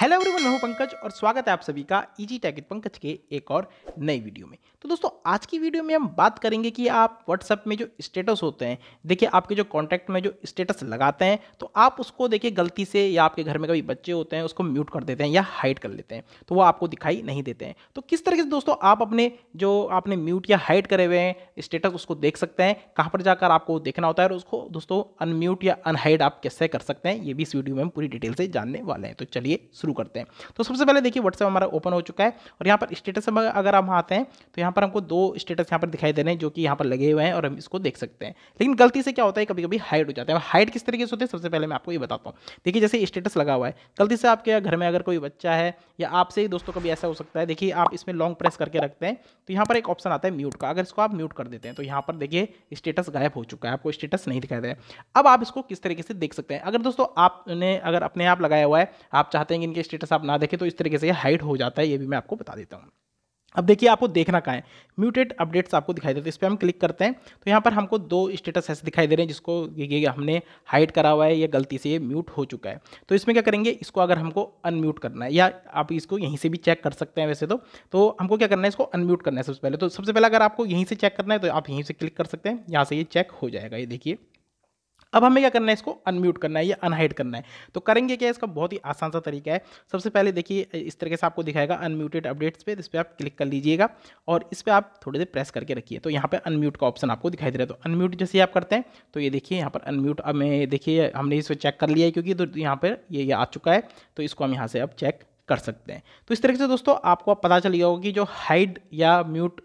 hello everyone मैं हूं पंकज और स्वागत है आप सभी का इजी e टैग पंकज के एक और नई वीडियो में तो दोस्तों आज की वीडियो में हम बात करेंगे कि आप व्हाट्सएप में जो स्टेटस होते हैं देखिए आपके जो कॉन्टैक्ट में जो स्टेटस लगाते हैं तो आप उसको देखिए गलती से या आपके घर में कभी बच्चे होते हैं उसको म्यूट कर देते हैं या हाइड कर लेते हैं तो वो आपको दिखाई नहीं देते हैं तो किस तरीके से दोस्तों आप अपने जो आपने म्यूट या हाइड करे हुए हैं स्टेटस उसको देख सकते हैं कहाँ पर जाकर आपको देखना होता है और उसको दोस्तों अनम्यूट या अनहाइड आप कैसे कर सकते हैं ये भी इस वीडियो में हम पूरी डिटेल से जानने वाले हैं तो चलिए शुरू करते हैं तो सबसे पहले देखिए व्हाट्सएप हमारा ओपन हो चुका है और यहाँ पर स्टेटस अगर हम आते हैं तो यहाँ पर हमको दो स्टेटस यहाँ पर दिखाई दे रहे हैं जो कि यहाँ पर लगे हुए हैं और हम इसको देख सकते हैं लेकिन गलती से क्या होता है कभी कभी हाइड हो जाता है हाइड किस तरीके से होते हैं सबसे पहले मैं आपको ये बताता हूँ देखिए जैसे स्टेटस लगा हुआ है गलती से आपके घर में अगर कोई बच्चा है या आपसे ही दोस्तों कभी ऐसा हो सकता है देखिए आप इसमें लॉन्ग प्रेस करके रखते हैं तो यहाँ पर एक ऑप्शन आता है म्यूट का अगर इसको आप म्यूट कर देते हैं तो यहाँ पर देखिए स्टेटस गायब हो चुका है आपको स्टेटस नहीं दिखाई दे अब आप इसको किस तरीके से देख सकते हैं अगर दोस्तों आपने अगर अपने आप लगाया हुआ है आप चाहते हैं कि के स्टेटस आप ना देखें तो इस तरीके से ये हाइड हो जाता है ये भी मैं आपको बता देता हूँ अब देखिए आपको देखना कहाँ है म्यूटेड अपडेट्स आपको दिखाई देते हैं इस पर हम क्लिक करते हैं तो यहाँ पर हमको दो स्टेटस ऐसे दिखाई दे रहे हैं जिसको ये हमने हाइड करा हुआ है या गलती से ये म्यूट हो चुका है तो इसमें क्या करेंगे इसको अगर हमको अनम्यूट करना है या आप इसको यहीं से भी चेक कर सकते हैं वैसे तो तो हमको क्या करना है इसको अनम्यूट करना है सबसे पहले तो सबसे पहले अगर आपको यहीं से चेक करना है तो आप यहीं से क्लिक कर सकते हैं यहाँ से ये चेक हो जाएगा ये देखिए अब हमें क्या करना है इसको अनम्यूट करना है या अनहाइड करना है तो करेंगे क्या इसका बहुत ही आसान सा तरीका है सबसे पहले देखिए इस तरीके से आपको दिखाएगा अनम्यूटेड अपडेट्स पे इस पर आप क्लिक कर लीजिएगा और इस पर आप थोड़ी देर प्रेस करके रखिए तो यहाँ पर अनम्यूट का ऑप्शन आपको दिखाई दे रहा है तो अनम्यूट जैसे आप करते हैं तो ये देखिए यहाँ पर अनम्यूट हमें देखिए हमने इस चेक कर लिया है क्योंकि तो यहाँ पर ये आ चुका है तो इसको हम यहाँ से अब चेक कर सकते हैं तो इस तरीके से दोस्तों आपको आप पता चल गया होगा कि जो हाइड या म्यूट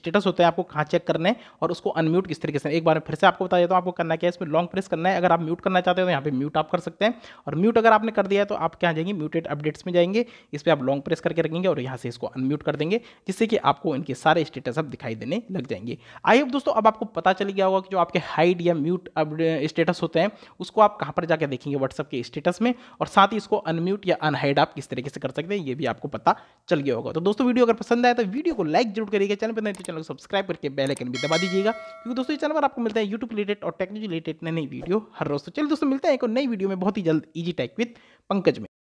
स्टेटस होता है आपको कहाँ चेक करने और उसको अनम्यूट किस तरीके से एक बार फिर से आपको बता देता हूँ आपको करना क्या है इसमें लॉन्ग प्रेस करना है अगर आप म्यूट करना चाहते हो तो यहाँ पर म्यूट आप कर सकते हैं और म्यूट अगर आपने कर दिया है तो आप क्या जाएंगे म्यूटेड अपडेट्स में जाएंगे इस पर आप लॉन्ग प्रेस करके रखेंगे और यहाँ से इसको अनम्यूट कर देंगे जिससे कि आपको इनके सारे स्टेटस अब दिखाई देने लग जाएंगे आई होप दोस्तों अब आपको पता चल गया होगा कि जो आपके हाइड या म्यूट स्टेटस होते हैं उसको आप कहाँ पर जाकर देखेंगे व्हाट्सअप के स्टेटस में और साथ ही इसको अनम्यूट या अनहाइड आप किस तरीके तरीके से कर सकते हैं ये भी आपको पता चल गया होगा तो दोस्तों वीडियो अगर पसंद आया तो वीडियो को लाइक जरूर करिएगा चैनल पर नहीं तो चैनल को सब्सक्राइब करके बेलाइकन भी दबा दीजिएगा क्योंकि दोस्तों चैनल पर आपको मिलता है यूट्यूब रिलेटेड और टेक्नोलॉजी रिलेटेड नई वीडियो हर रोज तो चलिए दोस्तों मिलते हैं एक नई वीडियो में बहुत ही जल्द ईजी टैक विद पंकज में